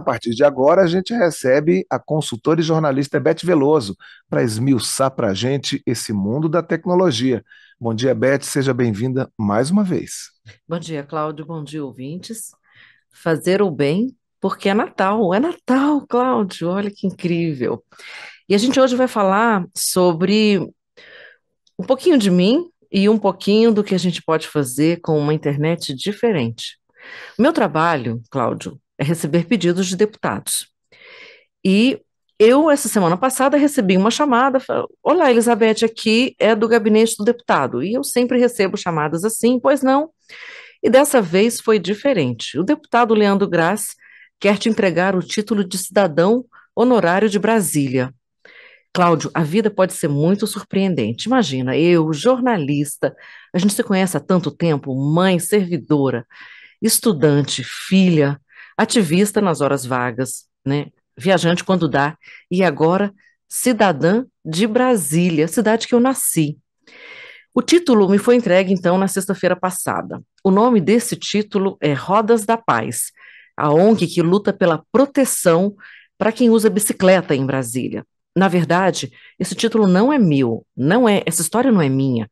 A partir de agora, a gente recebe a consultora e jornalista Beth Veloso para esmiuçar para a gente esse mundo da tecnologia. Bom dia, Beth, seja bem-vinda mais uma vez. Bom dia, Cláudio, bom dia, ouvintes. Fazer o bem, porque é Natal, é Natal, Cláudio, olha que incrível. E a gente hoje vai falar sobre um pouquinho de mim e um pouquinho do que a gente pode fazer com uma internet diferente. Meu trabalho, Cláudio, é receber pedidos de deputados. E eu, essa semana passada, recebi uma chamada, olá, Elizabeth, aqui é do gabinete do deputado, e eu sempre recebo chamadas assim, pois não? E dessa vez foi diferente. O deputado Leandro Graz quer te entregar o título de cidadão honorário de Brasília. Cláudio, a vida pode ser muito surpreendente. Imagina, eu, jornalista, a gente se conhece há tanto tempo, mãe, servidora, estudante, filha, ativista nas horas vagas, né? viajante quando dá, e agora cidadã de Brasília, cidade que eu nasci. O título me foi entregue, então, na sexta-feira passada. O nome desse título é Rodas da Paz, a ONG que luta pela proteção para quem usa bicicleta em Brasília. Na verdade, esse título não é meu, não é, essa história não é minha.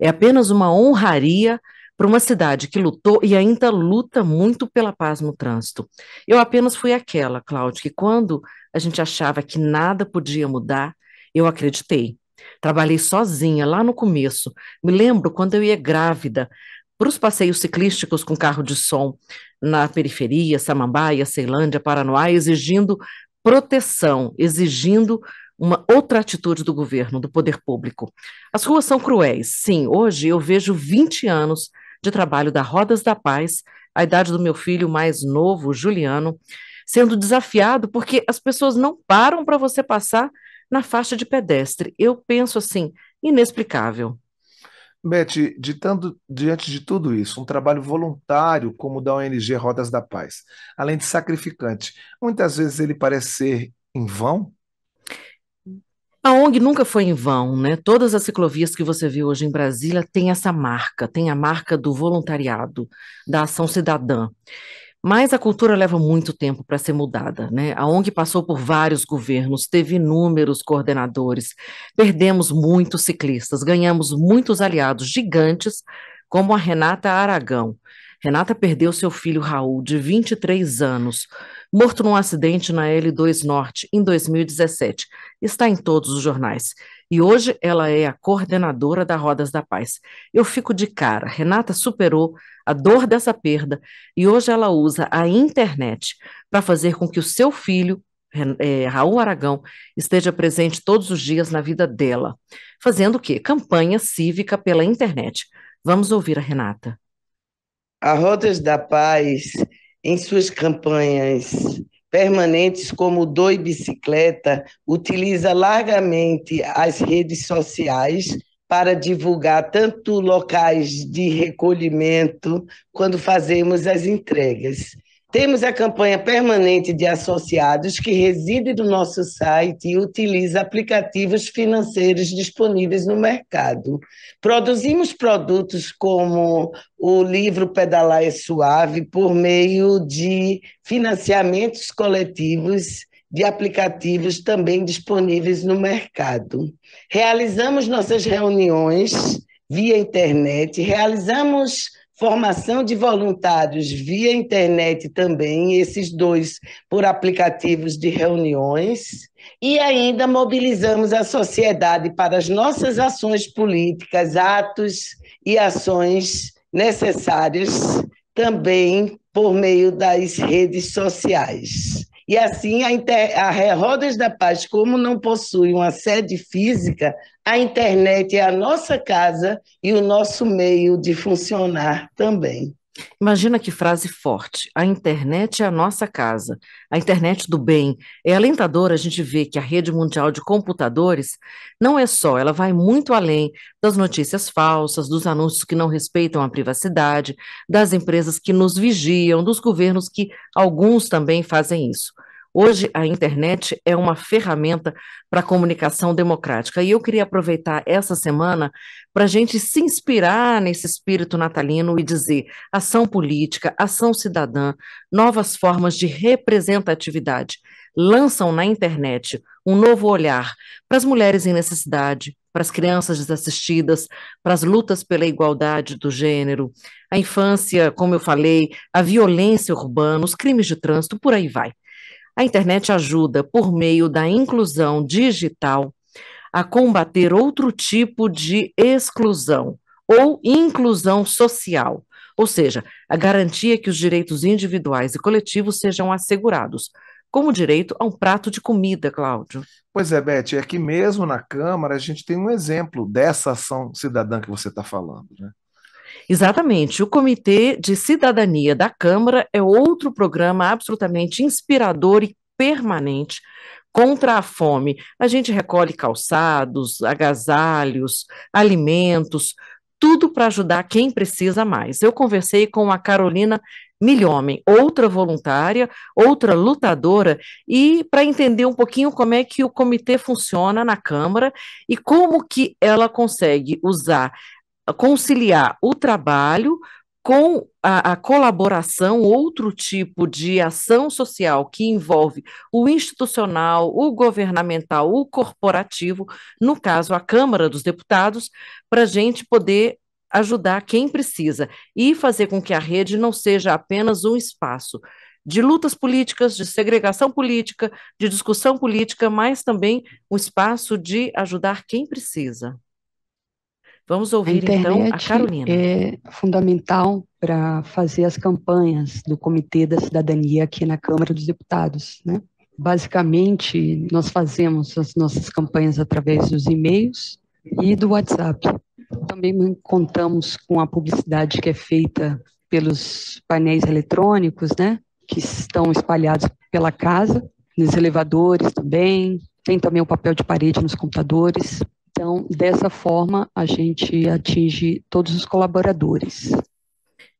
É apenas uma honraria para uma cidade que lutou e ainda luta muito pela paz no trânsito. Eu apenas fui aquela, Cláudia, que quando a gente achava que nada podia mudar, eu acreditei. Trabalhei sozinha lá no começo. Me lembro quando eu ia grávida para os passeios ciclísticos com carro de som na periferia, Samambaia, Ceilândia, Paranoá, exigindo proteção, exigindo uma outra atitude do governo, do poder público. As ruas são cruéis. Sim, hoje eu vejo 20 anos de trabalho da Rodas da Paz, a idade do meu filho mais novo, Juliano, sendo desafiado porque as pessoas não param para você passar na faixa de pedestre. Eu penso assim, inexplicável. Beth, ditando, diante de tudo isso, um trabalho voluntário como o da ONG Rodas da Paz, além de sacrificante, muitas vezes ele parece ser em vão? A ONG nunca foi em vão, né? Todas as ciclovias que você vê hoje em Brasília têm essa marca, tem a marca do voluntariado, da ação cidadã. Mas a cultura leva muito tempo para ser mudada, né? A ONG passou por vários governos, teve inúmeros coordenadores, perdemos muitos ciclistas, ganhamos muitos aliados gigantes, como a Renata Aragão, Renata perdeu seu filho Raul, de 23 anos, morto num acidente na L2 Norte em 2017. Está em todos os jornais. E hoje ela é a coordenadora da Rodas da Paz. Eu fico de cara. Renata superou a dor dessa perda e hoje ela usa a internet para fazer com que o seu filho é, Raul Aragão esteja presente todos os dias na vida dela, fazendo o quê? Campanha cívica pela internet. Vamos ouvir a Renata a Rodas da Paz, em suas campanhas permanentes como Doi Bicicleta, utiliza largamente as redes sociais para divulgar tanto locais de recolhimento quando fazemos as entregas. Temos a campanha permanente de associados que reside no nosso site e utiliza aplicativos financeiros disponíveis no mercado. Produzimos produtos como o livro Pedalar é Suave por meio de financiamentos coletivos de aplicativos também disponíveis no mercado. Realizamos nossas reuniões via internet, realizamos formação de voluntários via internet também, esses dois por aplicativos de reuniões, e ainda mobilizamos a sociedade para as nossas ações políticas, atos e ações necessárias também por meio das redes sociais. E assim, a, inter... a Rodas da Paz, como não possui uma sede física, a internet é a nossa casa e o nosso meio de funcionar também. Imagina que frase forte. A internet é a nossa casa, a internet do bem. É alentador a gente ver que a rede mundial de computadores não é só, ela vai muito além das notícias falsas, dos anúncios que não respeitam a privacidade, das empresas que nos vigiam, dos governos que alguns também fazem isso. Hoje, a internet é uma ferramenta para a comunicação democrática. E eu queria aproveitar essa semana para a gente se inspirar nesse espírito natalino e dizer ação política, ação cidadã, novas formas de representatividade lançam na internet um novo olhar para as mulheres em necessidade, para as crianças desassistidas, para as lutas pela igualdade do gênero, a infância, como eu falei, a violência urbana, os crimes de trânsito, por aí vai. A internet ajuda, por meio da inclusão digital, a combater outro tipo de exclusão ou inclusão social, ou seja, a garantia que os direitos individuais e coletivos sejam assegurados, como o direito a um prato de comida, Cláudio. Pois é, Beth, aqui é mesmo na Câmara a gente tem um exemplo dessa ação cidadã que você está falando. Né? Exatamente. O Comitê de Cidadania da Câmara é outro programa absolutamente inspirador e permanente contra a fome. A gente recolhe calçados, agasalhos, alimentos, tudo para ajudar quem precisa mais. Eu conversei com a Carolina Milhomem, outra voluntária, outra lutadora, e para entender um pouquinho como é que o comitê funciona na Câmara e como que ela consegue usar conciliar o trabalho com a, a, colaboração, outro tipo de ação social que envolve o institucional, o governamental, o corporativo, no caso, a Câmara dos Deputados, para a gente poder ajudar quem precisa e fazer com que a rede não seja apenas um espaço de lutas políticas, de segregação política, de discussão política, mas também um espaço de ajudar quem precisa. Vamos ouvir a então a Carolina. É fundamental para fazer as campanhas do Comitê da Cidadania aqui na Câmara dos Deputados, né? Basicamente, nós fazemos as nossas campanhas através dos e-mails e do WhatsApp. Também contamos com a publicidade que é feita pelos painéis eletrônicos, né? Que estão espalhados pela casa, nos elevadores também. Tem também o papel de parede nos computadores. Então, dessa forma, a gente atinge todos os colaboradores.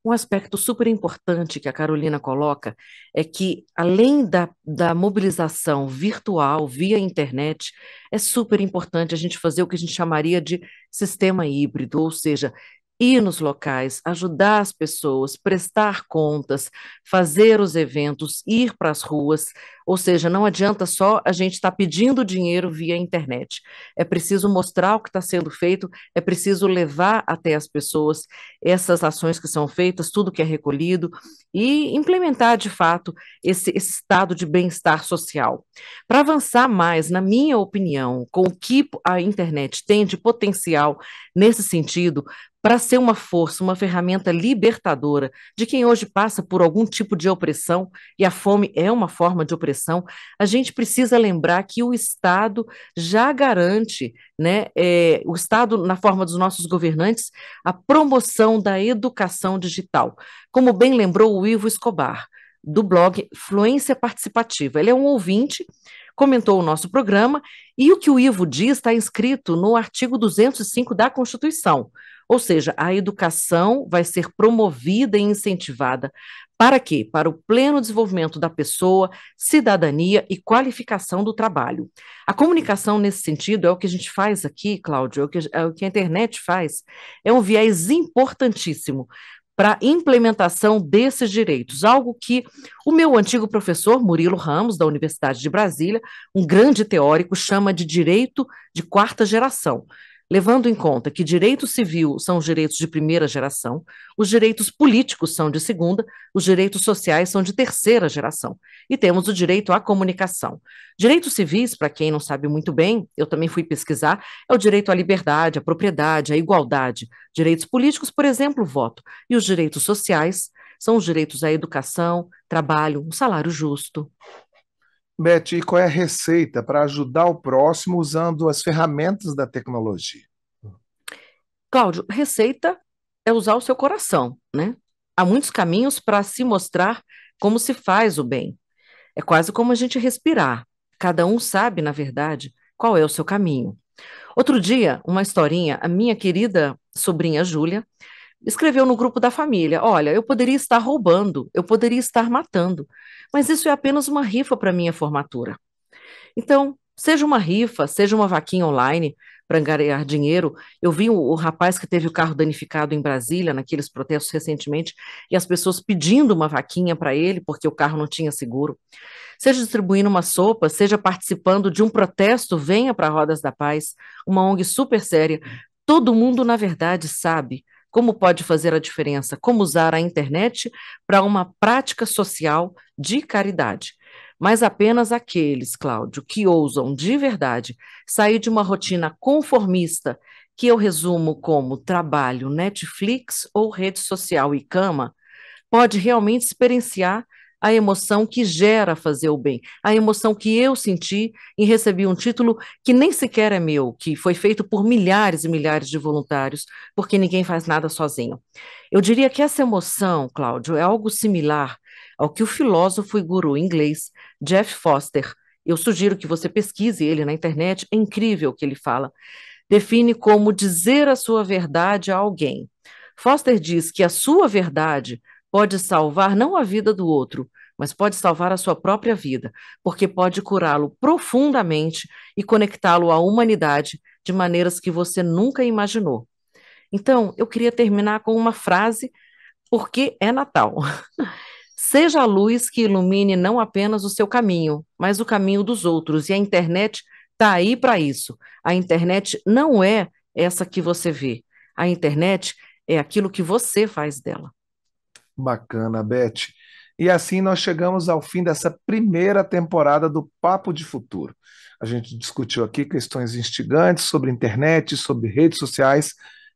Um aspecto super importante que a Carolina coloca é que, além da, da mobilização virtual via internet, é super importante a gente fazer o que a gente chamaria de sistema híbrido, ou seja, ir nos locais, ajudar as pessoas, prestar contas, fazer os eventos, ir para as ruas. Ou seja, não adianta só a gente estar tá pedindo dinheiro via internet. É preciso mostrar o que está sendo feito, é preciso levar até as pessoas essas ações que são feitas, tudo que é recolhido e implementar de fato esse, esse estado de bem-estar social. Para avançar mais, na minha opinião, com o que a internet tem de potencial nesse sentido, para ser uma força, uma ferramenta libertadora de quem hoje passa por algum tipo de opressão, e a fome é uma forma de opressão, a gente precisa lembrar que o Estado já garante, né, é, o Estado, na forma dos nossos governantes, a promoção da educação digital. Como bem lembrou o Ivo Escobar, do blog Fluência Participativa. Ele é um ouvinte, comentou o nosso programa, e o que o Ivo diz está inscrito no artigo 205 da Constituição ou seja, a educação vai ser promovida e incentivada para quê? Para o pleno desenvolvimento da pessoa, cidadania e qualificação do trabalho. A comunicação nesse sentido é o que a gente faz aqui, Cláudio, é o que, é o que a internet faz. É um viés importantíssimo para implementação desses direitos, algo que o meu antigo professor Murilo Ramos, da Universidade de Brasília, um grande teórico, chama de direito de quarta geração levando em conta que direito civil são os direitos de primeira geração, os direitos políticos são de segunda, os direitos sociais são de terceira geração, e temos o direito à comunicação. Direitos civis, para quem não sabe muito bem, eu também fui pesquisar, é o direito à liberdade, à propriedade, à igualdade. Direitos políticos, por exemplo, o voto, e os direitos sociais são os direitos à educação, trabalho, um salário justo. Beth, e qual é a receita para ajudar o próximo usando as ferramentas da tecnologia? Cláudio, receita é usar o seu coração, né? Há muitos caminhos para se mostrar como se faz o bem. É quase como a gente respirar. Cada um sabe, na verdade, qual é o seu caminho. Outro dia, uma historinha, a minha querida sobrinha Júlia escreveu no grupo da família: Olha, eu poderia estar roubando, eu poderia estar matando, mas isso é apenas uma rifa para minha formatura. Então, seja uma rifa, seja uma vaquinha online para angariar dinheiro. Eu vi o, o, rapaz que teve o carro danificado em Brasília, naqueles protestos recentemente, e as pessoas pedindo uma vaquinha para ele, porque o carro não tinha seguro. Seja distribuindo uma sopa, seja participando de um protesto, venha para Rodas da Paz, uma ONG super séria. Todo mundo, na verdade, sabe como pode fazer a diferença, como usar a internet para uma prática social de caridade. Mas apenas aqueles, Cláudio, que ousam de verdade sair de uma rotina conformista, que eu resumo como trabalho, Netflix ou rede social e cama, pode realmente experienciar a emoção que gera fazer o bem, a emoção que eu senti em receber um título que nem sequer é meu, que foi feito por milhares e milhares de voluntários, porque ninguém faz nada sozinho. Eu diria que essa emoção, Cláudio, é algo similar ao que o filósofo e guru inglês Jeff Foster, eu sugiro que você pesquise ele na internet, é incrível o que ele fala, define como dizer a sua verdade a alguém. Foster diz que a sua verdade pode salvar não a vida do outro, mas pode salvar a sua própria vida, porque pode curá-lo profundamente e conectá-lo à humanidade de maneiras que você nunca imaginou. Então, eu queria terminar com uma frase, porque é Natal. Seja a luz que ilumine não apenas o seu caminho, mas o caminho dos outros, e a internet está aí para isso. A internet não é essa que você vê. A internet é aquilo que você faz dela. Bacana, Beth. E assim nós chegamos ao fim dessa primeira temporada do Papo de Futuro. A gente discutiu aqui questões instigantes sobre internet, sobre redes sociais.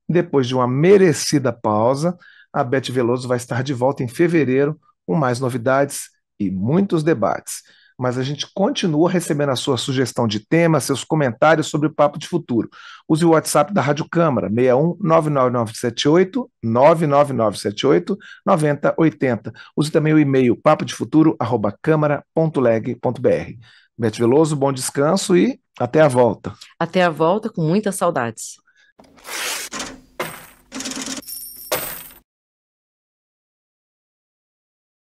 Depois de uma merecida pausa, a Beth Veloso vai estar de volta em fevereiro com mais novidades e muitos debates mas a gente continua recebendo a sua sugestão de tema, seus comentários sobre o Papo de Futuro. Use o WhatsApp da Rádio Câmara, 61 99978 99978 9080. Use também o e-mail papodefuturo.câmara.leg.br. Bete Veloso, bom descanso e até a volta. Até a volta com muitas saudades.